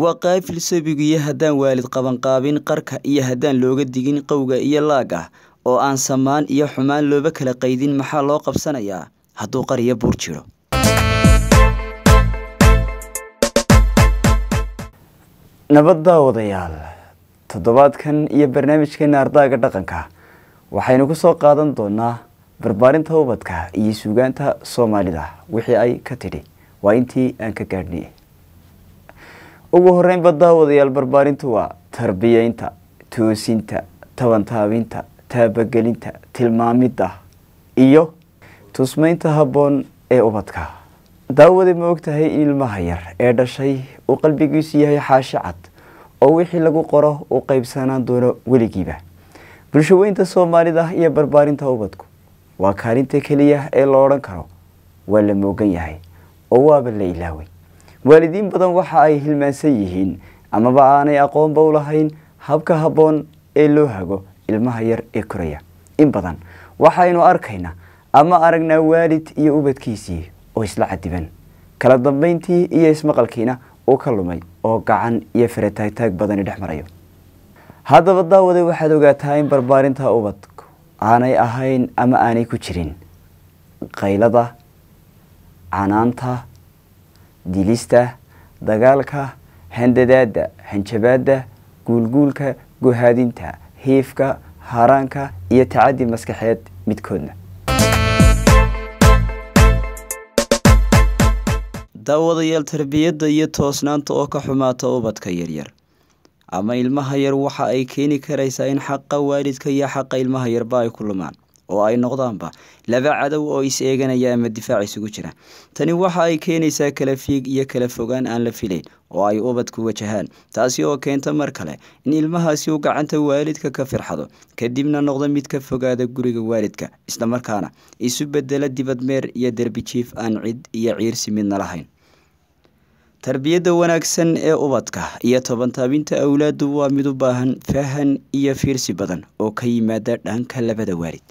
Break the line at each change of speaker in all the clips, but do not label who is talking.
waa qaafil sabigiyo haddaan waalid qabanqaabin qarka iyo haddaan looga digin qowga iyo laagah oo aan samaan iyo xumaan looba kala qaydin maxaa loo qabsanayaa hadduu qariyo buur jiro nabadda wadayaal toddobaadkan iyo barnaamijkeena ardaaga dhaqanka waxaynu ku soo qaadan doonaa barbaarinta ubadka iyo suugaanta soomaalida wixii ay ka tidhi waa intii aan ka gaadhnay ugu horeynba daawadayaal barbaarintu waa tarbiyeynta toosinta tabantaabinta taabagelinta tilmaamidda iyo tusmaynta habboon ee ubadka daawada ma ogtahay in ilmaha yar ee dhashay uu qalbigiisu yahay xaashi cad oo wixii lagu qoro uu qaybsanaan doono weligiiba bulshaweynta soomaalida iyo barbaarinta ubadku waa kaalinta keliya ee la odhan karo waa la moogan yahay oo waaba la ilaaway waalidiin badan waxa ay hilmaansan yihiin amaba aanay aqoonba u lahayn habka habboon ee loo hago ilmaha yar ee koraya in badan waxaynu arkaynaa ama aragnaa waalid iyo ubadkiisii oo isla cadiban kala dambayntii iyo ismaqalkiina uu ka lumay oo gacan iyo ferataagtaag badani dhex marayo haddaba daawaday waxaad ogaataa in barbaarinta ubadku aanay ahayn ama aanay ku jirin qaylada canaanta dilista dagaalka handadaadda hanjabaadda guulguulka guhaadinta hiifka haaraanka iyo tacaddi maskaxeed midkoodna daawadayaal tarbiyadda iyo toosnaanta oo ka xumaata ubadka yaryar ama ilmaha yar waxa ay keeni karaysaa in xaqa waalidka iyo xaqa ilmaha yarba ay ku lumaan oo ay noqdaanba laba cadow oo is eeganaya ama difaac isugu jira tani waxa ay keenaysaa kala fiig iyo kala fogaan aan la filayn oo ay ubadku wajahaan taasi oo keenta mar kale in ilmahaasi u gacanta waalidka ka firxado kadibna noqdo mid ka fogaada guriga waalidka islamarkaana isu bedela dibadmeer iyo derbijiif aan cid iyo ciirsi midna lahayn tarbiyadda wanaagsan ee ubadka iyo tobantaabinta awlaadu waa mid u baahan fahan iyo fiirsi badan oo ka yimaada dhanka labada waalid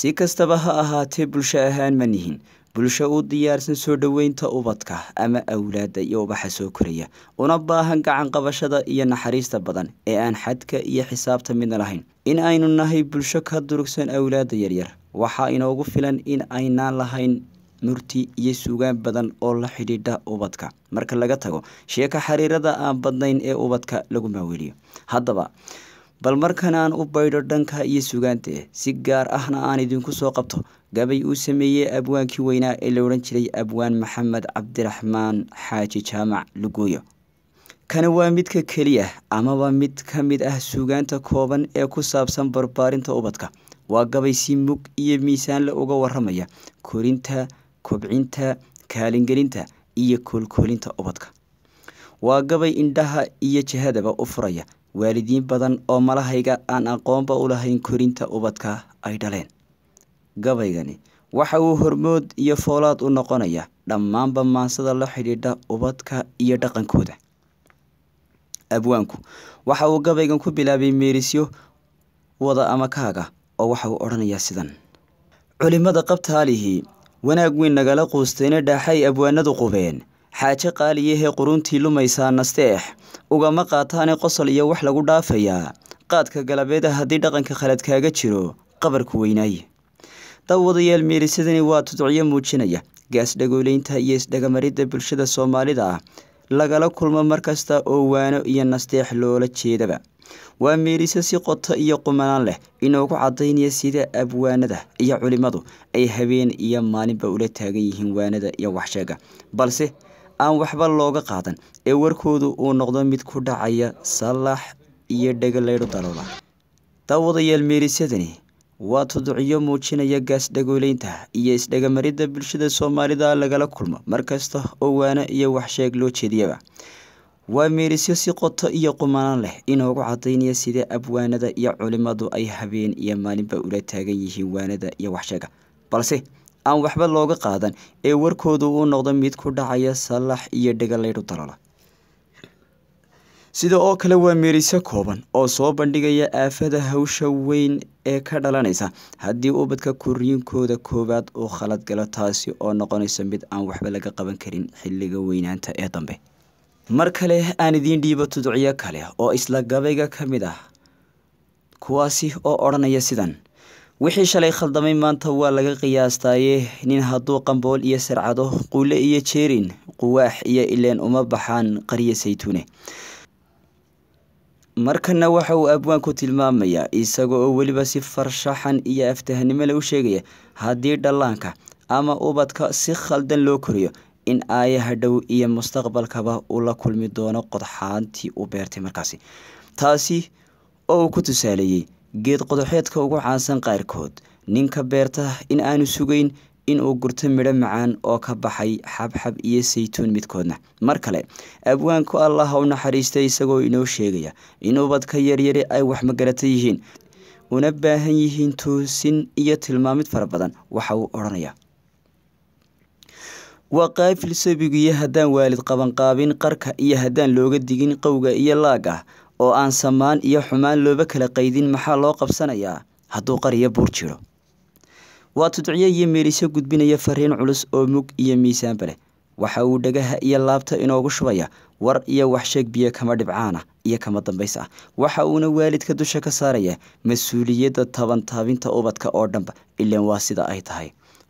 si kastaba ha ahaatee bulsho ahaan ma nihin bulsho u diyaarsan soo dhoweynta ubadka ama awlaadda iyo ubaxa soo koraya una baahan gacan qabashada iyo naxariista badan ee aan xadka iyo xisaabta midna lahayn in aynu nahay bulsho ka durugsan awlaada yaryar waxaa inoogu filan in aynaan lahayn murti iyo sugaan badan oo la xidhiidha ubadka marka laga tago sheeka xiriirada aan badnayn ee ubadka lagu maaweliyo haddaba bal markan aan u baydho dhanka iyo sugaanta si gaar ahna aan idinku soo qabto gabay uu sameeyey abwaankii weynaa ee la odhan jiray abwaan maxamed cabdiraxmaan xaaji jaamac lugooyo kani waa midka keliya amaba mid ka mid ah sugaanta kooban ee ku saabsan barbaarinta ubadka waa gabay si mug iyo miisaanle uga waramaya korinta kobcinta kaalingelinta iyo koolkoolinta ubadka waa gabay indhaha iyo jihadaba u furaya waalidiin badan oo malahayga aan aqoonba u lahayn korinta ubadka ay dhaleen gabaygani waxa uu hormood iyo foolaad u noqonaya dhammaanba maansada la xidhiidha ubadka iyo dhaqankooda abwaanku waxa uu gabaygan ku bilaabay meerisyo wada amakaaga oo waxa uu odhanayaa sidan culimmada qabtaalihii wanaag weyn nagala quusteene dhaaxay abwaanadu qubeen xaaje qaaliyahee quruntii lumaysaa nasteex ugama qaataane qosol iyo wax lagu dhaafayaa qaadka galabeeda haddii dhaqanka khalad kaaga jiro qabarku weynaaye dawadayeel meerisadani waa tudciyo muujinaya gaasdhagoolaynta iyo isdhagamaridda bulshada soomaalida ah lagala kulmo markasta oo waano iyo nasteex loola jeedaba waa miiriso si qoto iyo qumanaan leh inoogu caddaynaya sida abwaanada iyo culimmadu ay habeen iyo maalinba ula taagan yihiin waanada iyo waxsheega balse aan waxba looga qaadan ee warkoodu uu noqdo mid ku dhacaya sallax iyo dhegaleydho daloola daawadayaal meerisyadani waa tuduciyo muujinaya gaas dhagooleynta iyo isdhagamaridda bulshada soomaalida lagala kulmo mar kasta oo waana iyo waxsheeg loo jeediyaba waa meerisyo si qoto iyo qumanaan leh inoogu cadaynaya sidee abwaanada iyo culimmadu ay habeen iyo maalinba ula taagan yihiin waanada iyo waxsheega balse aan waxba looga qaadan ee warkoodu uu noqdo mid ku dhacaya sallax iyo dhegaleydhu talola sida oo kale waa meeriso kooban oo soo bandhigaya aafada hawsha weyn ee ka dhalanaysa haddii ubadka kuriinkooda koowaad uu khalad galo taasi oo noqonaysa mid aan waxba laga qaban karin xilliga weynaanta ee dambe mar kale aan idiin dhiibo tudicyo kale oo isla gabayga ka mid ah kuwaasi oo odhanaya sidan wixii shalay khaldamay maanta waa laga qiyaastaaye nin hadduu qambool iyo sircado quule iyo jeerin quwaax iyo ileen uma baxaan qaryo saytuune markana waxa uu abwaanku tilmaamayaa isaga oo weliba si farshaxan iyo aftahnimo le u sheegaya haddii dhallaanka ama ubadka si khaldan loo koriyo in aayaha dhow iyo mustaqbalkaba uu kulmi doono qodxaantii uu beertay markaasi taasi oo uu ku tusaaleeyey geed qodoxeedka ugu caansan qaarkood ninka beerta in aanu sugayn inuu gurto midho macaan oo ka baxay xabxab iyo saytuun midkoodna mar kale abwaanku allah u naxariistay isagoo inoo sheegaya in ubadka yaryari ay wax magarata yihiin una baahan yihiin toosin iyo tilmaamid fara badan waxa uu odhanaya waa qaay filsabigiiyo haddaan waalid qabanqaabin qarka iyo haddaan looga digin qowga iyo laag ah oo aan samaan iyo xumaan looba kala qaydin maxaa loo qabsanayaa hadduu qariyo buur jiro waa tudcyo iyo meeliso gudbinaya fariin culus oo mug iyo miisaanba leh waxa uu dhagaha iyo laabta inoogu shubaya war iyo waxsheeg biyo kama dhibcaana iyo kama dambays ah waxa uuna waalidka dusha ka saaraya mas-uuliyadda tabantaabinta ubadka oo dhanba ilaan waa sida ay tahay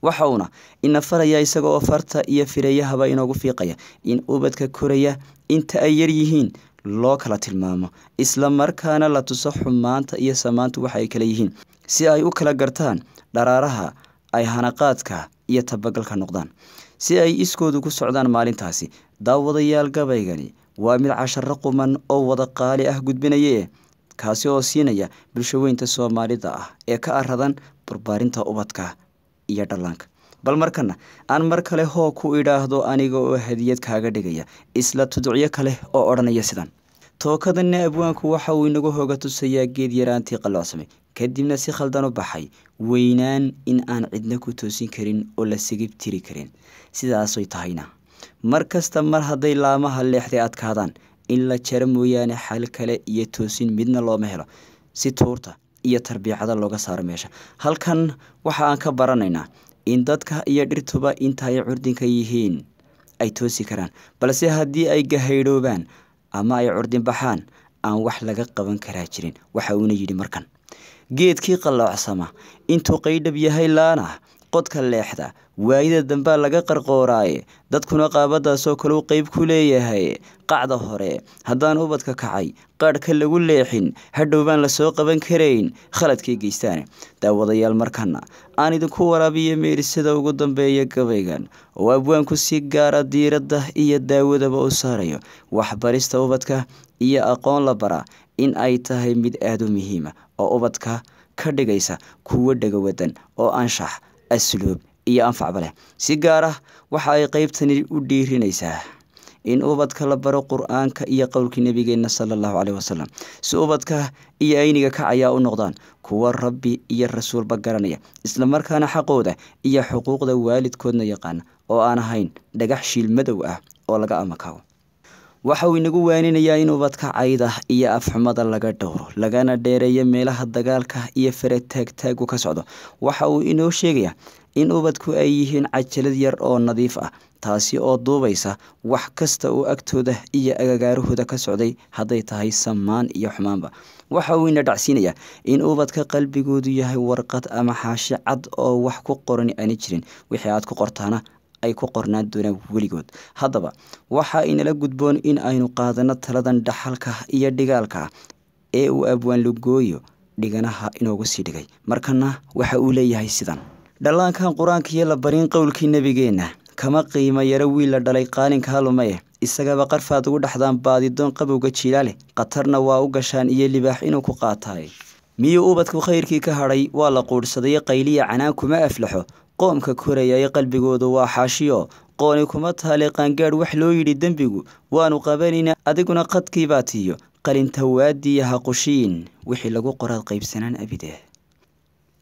waxa uuna ina isaga oo farta iyo firayahaba inoogu fiiqaya in ubadka koraya inta ay yaryihiin loo kala tilmaamo isla markaana la tuso xumaanta iyo samaantu waxa ay kala yihiin si ay u kala gartaan dharaaraha ay hanaqaadka iyo tabagalka noqdaan si ay iskoodu ku socdaan maalintaasi daawadayaal gabaygani waa mid casharo quman oo wada qaali ah gudbinaye kaasi oo siinaya bulsho weynta soomaalida ah ee ka aradan burbaarinta ubadka iyo dhallaanka bal markana aan mar kale hoo ku idhaahdo aniga oo hadiyad kaaga dhigaya isla tuducyo kale oo odhanaya sidan tookadanna abwaanku waxa uu inagu hooga tusayaa geed yaraantii qaloocsamay kadibna si khaldan u baxay weynaan in aan cidna ku toosin karin oo la sigib tiri karin sidaasay tahayna mar kasta mar hadday laamaha leexday adkaadaan in la jaro mooyaane xal kale iyo toosin midna looma helo si tuurta iyo tarbiicada looga saaro meesha halkan waxa aan ka baranaynaa in dadka iyo dhirtuba inta ay curdinka yihiin ay toosi karaan balse haddii ay gahaydhoobaan ama ay curdin baxaan aan wax laga qaban karaa jirin waxa uuna yidhi markan geedkii qalloocsama intuu qaydhab yahay laana qodka leexda waayida dambaa laga qarqooraaye dadkuna qaabadaasoo kale qayb ku leeyahay qacda hore haddaan ubadka kacay qaadhka lagu leexin hadhow baan lasoo qaban karayn khaladkii geystaan daawadayaal markana aan idinku waraabiyo meerisada ugu dambeeya gabaygan oo abwaanku si gaara diiradda iyo daawadaba u saarayo waxbarista ubadka iyo aqoon la bara in ay tahay mid aada u muhiima oo ubadka ka dhigaysa kuwo dhega wadan oo anshax asluub iyo anfacba leh si gaar ah waxa ay qaybtani u dhiirinaysaa in ubadka la baro qur-aanka iyo qowlkii nabigeena sala allahu caleyh wasalam si ubadka iyo ayniga kacayaa u noqdaan kuwa rabbi iyo rasuulba garanaya islamarkaana xaqooda iyo xuquuqda waalidkoodna yaqaan oo aan ahayn dhagax shiil madow ah oo laga amakaabo waxa uu inagu waaninayaa in ubadka cayda iyo afxumada laga dhowro lagana dheereeyo meelaha dagaalka iyo ferataagtaagu ka socdo waxa uu inoo sheegayaa in ubadku ay yihiin cajalad yar oo nadiif ah taasi oo duubaysa wax kasta uu agtooda iyo agagaarahooda ka socday hadday tahay samaan iyo xumaanba waxa uu ina dhacsiinayaa in ubadka qalbigoodu yahay warqad ama xaashi cad oo wax ku qoran aani jirin wixii aad ku qortaana ay ku qornaan doonaan weligood haddaba waxa inala gudboon in aynu qaadano taladan dhaxalka iyo dhigaalka ee uu abwaan dhiganaha inoogu sii dhigay markana waxa uu leeyahay sidan dhallaankan qur-aankiiyo la barin qowlkii nebigeenna kama qiimo yaro wiil la dhalay qaalinka halumaye isagaba qarfaad ugu dhaxdaan baadidoon qabowga jiilaale qatarna waa u gashaan iyo libaax inuu ku qaataay miyuu ubadku khayrkii ka hadhay waa la quudhsadayo qayliya canaan kuma aflaxo qoomka korayay qalbigoodu waa xaashiyo qooni kuma taale qaangaadh wax loo yidhi dembigu waanu qabanayna adiguna qadkii baa tiiyo qalinta waadiya haqushiin wixii lagu qoraad qaybsanaan abide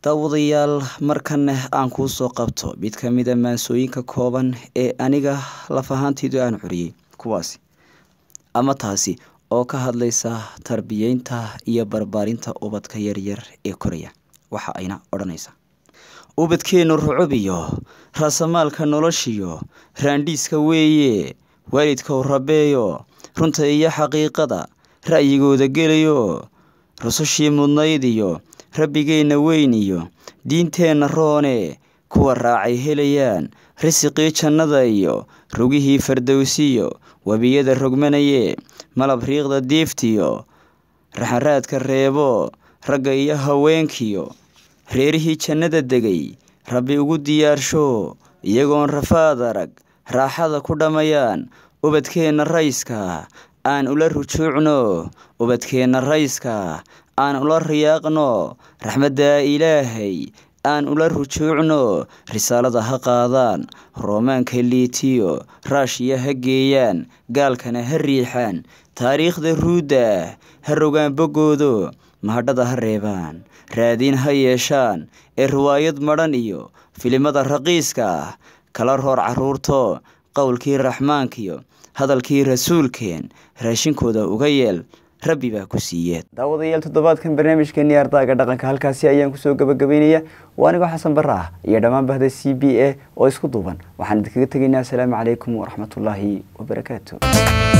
daawadayaal markanna aan kuu soo qabto mid ka mida maansooyinka kooban ee aniga laf ahaanteydu aan curiyey kuwaasi ama taasi oo ka hadlaysa tarbiyeynta iyo barbaarinta ubadka yaryar ee koraya waxa ayna odhanaysa ubadkeennu rucub iyo raasamaalka noloshiyo raandhiiska weeye waalidkow rabeeyo runta iyo xaqiiqada ra'yigooda gelayo rusushii mudnayd iyo rabbigeenna weyn iyo diinteenna roone kuwa raacay helayaan risiqii jannada iyo rugihii fardowsiyo webiyada rogmanayee malab riiqda diiftiyo raxanraadka reebo ragga iyo haweenkiyo reerihii jannada degay rabbi ugu diyaarsho iyagoon rafaad arag raaxada ku dhammayaan ubadkeenna rayska aan ula rujuucno ubadkeenna rayska aan ula riyaaqno raxmaddaa ilaahay aan ula rujuucno risaalada ha qaadaan roomaanka liitiyo raashiya ha geeyaan gaalkana ha riixaan taariikhda ruudda ha rogaan boggoodo mahadhada ha reebaan raadiin ha yeeshaan ee riwaayad madhan iyo filimada raqiiska ah kala roor carruurto qowlkii raxmaankiyo hadalkii rasuulkeen raashinkooda uga yeel rabbi baa ku siiyeed daawadayaal toddobaadkan barnaamijkeeni ardaaga dhaqanka halkaasi ayaan kusoo gabagabaynaya waa anigoo xasan baraah ah iyo dhammaan bahda c b a oo isku duuban waxaan idinkaga tegaynaa asalaamu calaykum waraxmatullaahi wabarakaatu